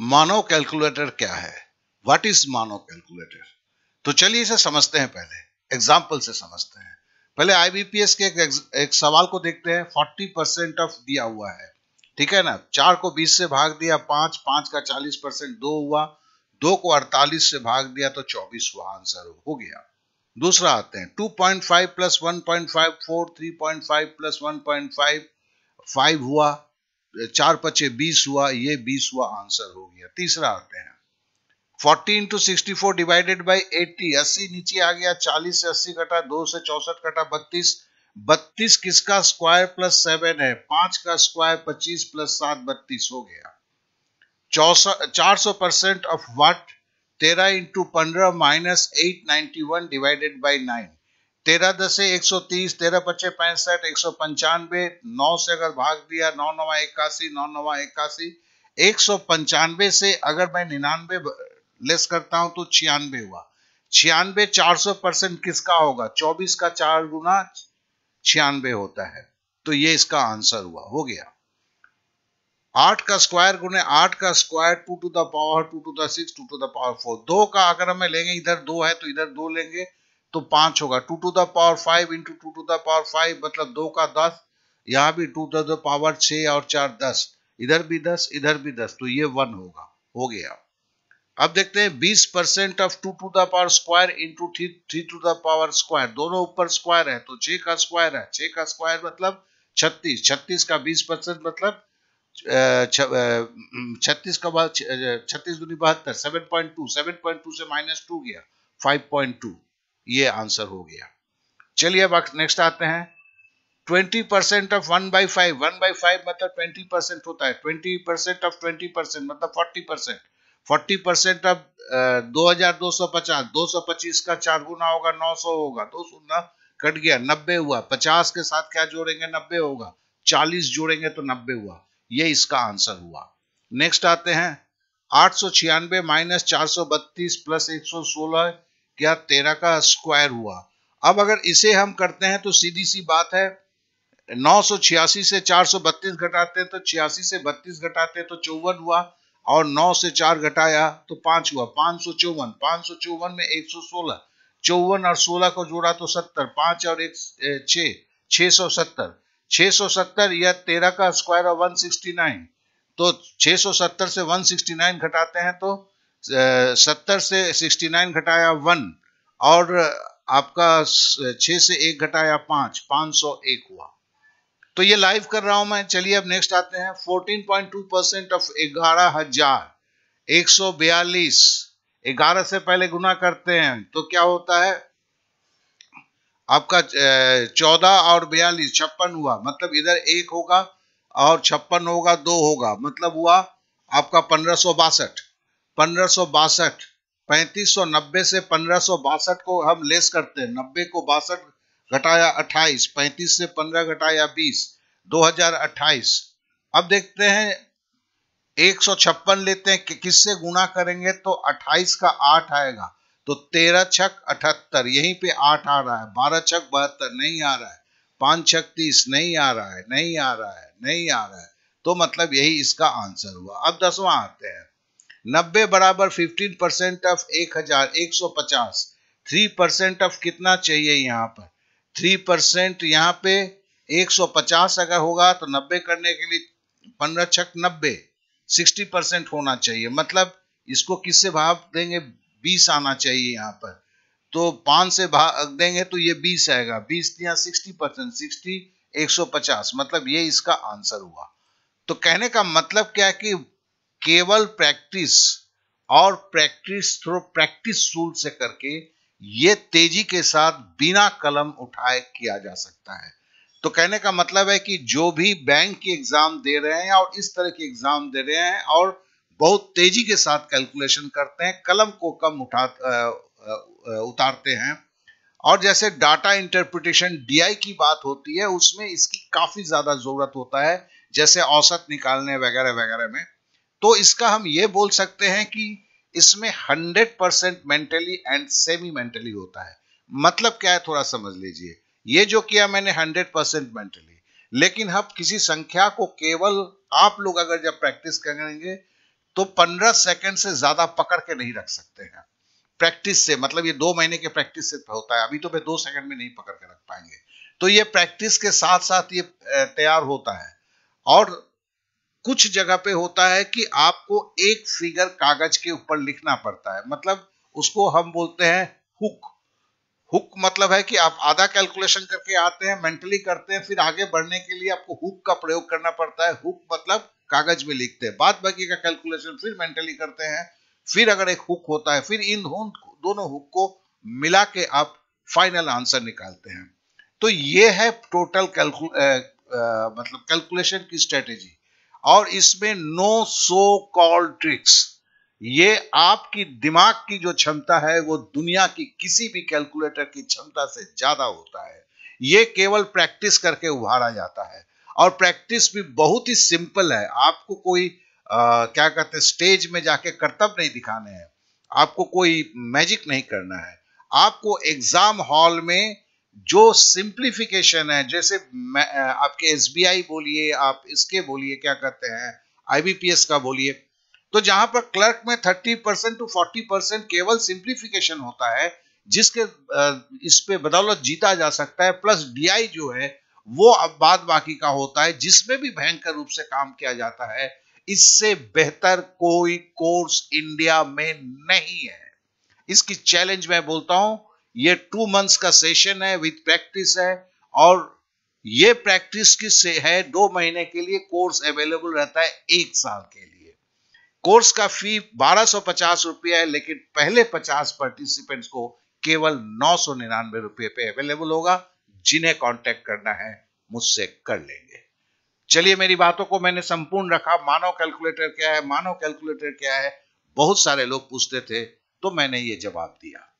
मानव calculator क्या है what is Manav calculator तो चलिए इसे समझते हैं पहले एग्जाम्पल से समझते हैं पहले आईबीपीएस के एक, एक सवाल को देखते हैं फोर्टी परसेंट ऑफ दिया हुआ है ठीक है ना चार को बीस से भाग दिया पांच पांच का चालीस परसेंट दो हुआ दो को अड़तालीस से भाग दिया तो चौबीस हुआ आंसर हो गया दूसरा आते हैं two point five plus one point five four three point five plus one point five five हुआ चार पचे बीस हुआ ये बीस हुआ आंसर हो गया तीसरा आते हैं forty into sixty four divided by eighty अस्सी नीचे आ गया चालीस से अस्सी कटा दो से चौसठ कटा बत्तीस बत्तीस किसका स्क्वायर प्लस सेवन है पांच का स्क्वायर पच्चीस प्लस सात बत्तीस हो गया चार सौ परसेंट ऑफ वट तेरह इंटू पंद्रह minus eight ninety one divided by nine तेरह दस एक सौ तीस तेरह पच्चे पैंसठ एक सौ पंचानवे नौ से अगर भाग दिया नौ नवा इक्यासी नौ नवा इक्यासी एक सौ पंचानवे से अगर मैं निन्यानवे लेस करता हूं तो छियानवे हुआ छियानवे चार सौ परसेंट किसका होगा चौबीस का चार गुना छियानवे होता है तो ये इसका आंसर हुआ हो गया आठ का स्क्वायर गुने आठ का square two to the power two to the six two to the power four दो का अगर हमें लेंगे इधर दो है तो इधर दो लेंगे तो पांच होगा two to the power five into two to the power five मतलब दो का दस यहाँ भी टू टू द पावर छ और चार दस इधर भी दस इधर भी दस तो ये वन होगा हो गया अब देखते हैं बीस percent of two to the power square into three three to the power square दोनों ऊपर स्क्वायर है तो छे का स्क्वायर है छे का स्क्वायर मतलब छत्तीस छत्तीस का बीस परसेंट मतलब छत्तीस का बाद छत्तीस दूनी बहत्तर seven point two seven point two से माइनस टू गया फाइव पॉइंट टू ये आंसर हो गया चलिए अब नेक्स्ट आते हैं 20% percent of one by five one by five मतलब 20% परसेंट होता है 20% परसेंट ऑफ 20% परसेंट मतलब 40% परसेंट फोर्टी परसेंट ऑफ दो हजार दो सौ पचास का चार गुना होगा 900 होगा दो सौ ना कट गया 90 हुआ 50 के साथ क्या जोड़ेंगे 90 होगा 40 जोड़ेंगे तो 90 हुआ ये इसका आंसर हुआ नेक्स्ट आते हैं आठ सौ छियानवे माइनस चार सौ बत्तीस प्लस एक सौ सोलह क्या तेरह का स्क्वायर हुआ अब अगर इसे हम करते हैं तो सीधी सी बात है छियासी से बत्तीस घटाते हैं तो छियासी से बत्तीस घटाते हैं तो चौवन हुआ और नौ से चार घटाया तो पांच हुआ पांच सौ चौवन पांच सौ चौवन में एक सौ सोलह चौवन और सोलह को जोड़ा तो सत्तर पांच और एक छ छ सौ सत्तर छ सौ सत्तर या तेरह का स्क्वायर वन सिक्सटी नाइन तो सत्तर से वन सिक्सटी नाइन घटाते हैं तो सत्तर से सिक्सटी नाइन घटाया वन और आपका छ से एक घटाया पांच पांच सौ एक हुआ तो ये लाइव कर रहा हूं मैं चलिए अब नेक्स्ट आते हैं fourteen point two percent of ग्यारह हजार एक सौ बयालीस ग्यारह से पहले गुना करते हैं तो क्या होता है आपका चौदह और बयालीस छप्पन हुआ मतलब इधर एक होगा और छप्पन होगा दो होगा मतलब हुआ आपका पंद्रह सौ बासठ पंद्रह सौ नब्बे से पंद्रह को हम लेस करते हैं नब्बे को बासठ घटाया 28 पैंतीस से पंद्रह घटाया बीस दो हजार अट्ठाईस अब देखते हैं एक सौ छप्पन लेते हैं कि किससे गुणा करेंगे तो 28 का आठ आएगा तो तेरह छक अठहत्तर यहीं पे आठ आ रहा है बारह छक बहत्तर नहीं आ रहा है 5 छक तीस नहीं आ रहा है नहीं आ रहा है नहीं आ रहा है तो मतलब यही इसका आंसर हुआ अब दसवां आते हैं नब्बे बराबर फिफ्टीन परसेंट ऑफ एक हजार एक सौ पचास थ्री परसेंट ऑफ कितना चाहिए यहाँ पर थ्री परसेंट यहाँ पे एक सौ पचास अगर होगा तो नब्बे करने के लिए पंद्रह छक नब्बे सिक्सटी परसेंट होना चाहिए मतलब इसको किससे भाग देंगे बीस आना चाहिए यहाँ पर तो पाँच से भाग देंगे तो ये बीस आएगा बीस या सिक्सटी परसेंट सिक्सटी एक सौ पचास मतलब ये इसका आंसर हुआ तो कहने का मतलब क्या है कि केवल प्रैक्टिस और प्रैक्टिस थ्रो प्रैक्टिस रूल से करके ये तेजी के साथ बिना कलम उठाए किया जा सकता है तो कहने का मतलब है कि जो भी बैंक की एग्जाम दे रहे हैं और इस तरह की एग्जाम दे रहे हैं और बहुत तेजी के साथ कैलकुलेशन करते हैं कलम को कम उठा उतारते हैं और जैसे डाटा इंटरप्रिटेशन डीआई की बात होती है उसमें इसकी काफी ज्यादा जरूरत होता है जैसे औसत निकालने वगैरह वगैरह में तो इसका हम ये बोल सकते हैं कि इसमें hundred percent mentally and semi mentally होता है मतलब क्या है थोड़ा समझ लीजिए ये जो किया मैंने हंड्रेड परसेंट मेंटली लेकिन हम किसी संख्या को केवल आप लोग अगर जब प्रैक्टिस करेंगे तो पंद्रह सेकंड से ज्यादा पकड़ के नहीं रख सकते हैं प्रैक्टिस से मतलब ये दो महीने के प्रैक्टिस से होता है अभी तो मैं दो सेकंड में नहीं पकड़ के रख पाएंगे तो ये प्रैक्टिस के साथ साथ ये तैयार होता है और कुछ जगह पे होता है कि आपको एक फिगर कागज के ऊपर लिखना पड़ता है मतलब उसको हम बोलते हैं हुक हुक मतलब है कि आप आधा कैलकुलेशन करके आते हैं मेंटली करते हैं फिर आगे बढ़ने के लिए आपको हुक का प्रयोग करना पड़ता है हुक मतलब कागज में लिखते हैं बाद बाकी का कैलकुलेशन फिर मेंटली करते हैं फिर अगर एक हुक होता है फिर इन दोनों हुक को मिला के आप फाइनल आंसर निकालते हैं तो ये है टोटल कैलकुल मतलब कैलकुलेशन की स्ट्रेटेजी और इसमें नो सो कॉल ट्रिक्स ये आपकी दिमाग की जो क्षमता है वो दुनिया की किसी भी कैलकुलेटर की क्षमता से ज्यादा होता है ये केवल प्रैक्टिस करके उभारा जाता है और प्रैक्टिस भी बहुत ही सिंपल है आपको कोई आ, क्या कहते हैं स्टेज में जाके कर्तव्य नहीं दिखाने हैं आपको कोई मैजिक नहीं करना है आपको एग्जाम हॉल में जो सिंप्लीफिकेशन है जैसे आपके एस बोलिए आप इसके बोलिए क्या कहते हैं आईबीपीएस का बोलिए तो जहां पर क्लर्क में 30 परसेंट टू 40 परसेंट केवल सिंप्लीफिकेशन होता है जिसके इस पे बदौलत जीता जा सकता है प्लस डीआई जो है वो अब बाद बाकी का होता है जिसमें भी भयंकर रूप से काम किया जाता है इससे बेहतर कोई कोर्स इंडिया में नहीं है इसकी चैलेंज मैं बोलता हूं ये टू मंथ्स का सेशन है विथ प्रैक्टिस है और ये प्रैक्टिस की से है दो महीने के लिए कोर्स अवेलेबल रहता है एक साल के लिए कोर्स का फी बारह पचास रुपया है लेकिन पहले पचास पार्टिसिपेंट्स को केवल नौ सौ निन्यानवे रुपये पे अवेलेबल होगा जिन्हें कांटेक्ट करना है मुझसे कर लेंगे चलिए मेरी बातों को मैंने संपूर्ण रखा मानव कैलकुलेटर क्या है मानव कैलकुलेटर क्या है बहुत सारे लोग पूछते थे तो मैंने ये जवाब दिया